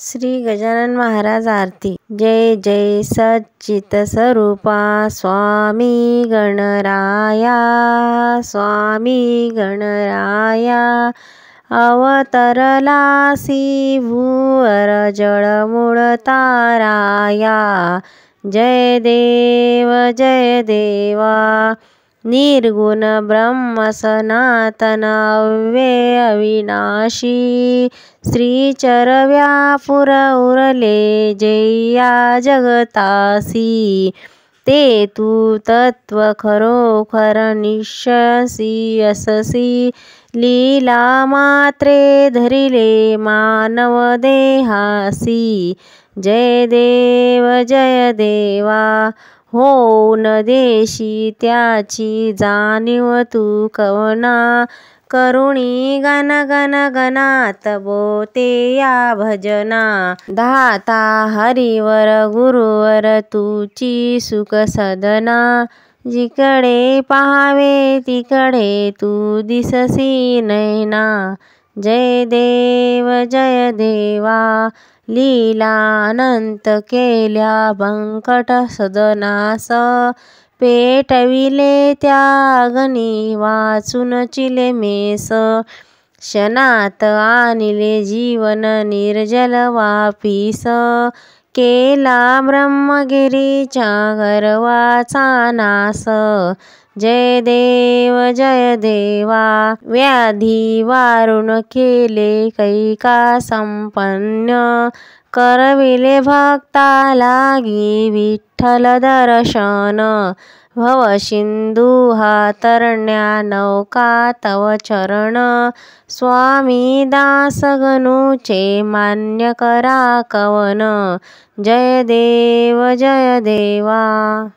श्री गजानन महाराज आरती जय जय सच्चित स्वरूपा स्वामी गणराया स्वामी गणराया अवतरलासी जळ मूळ ताराया जय देव जय देवा निर्गुण ब्रह्म सनातन अविनाशी श्रीचरव्यापुर उरले जैया जगतासी ते तू तत्त्व खरोखर निश्यसी अससी लीला मात्रे धरिले मानव देहासी जय देव जय देवा हो न देशी त्याची जाणीव तू कवना करुणी गन गन गनात बोते या भजना दाता हरिवर गुरुवर तुची सुख सदना जिकडे पाहावे तिकडे तू दिससी नैना जय देव जय देवा लीला अनंत केल्या बंकट सदनास पेटविले त्या वाचून चिले मेस क्षणात आणिले जीवन निर्जल वापीस। केला ब्रह्मगिरीच्या गर्वाचा नास जय देव जय देवा व्याधी वारुण केले कैका संपन्न करविले भक्ता लागी विठ्ठल दर्शन भव तरण्या नौका तव चरण स्वामी दासगनुचे मान्य करा कवन जय देव जय देवा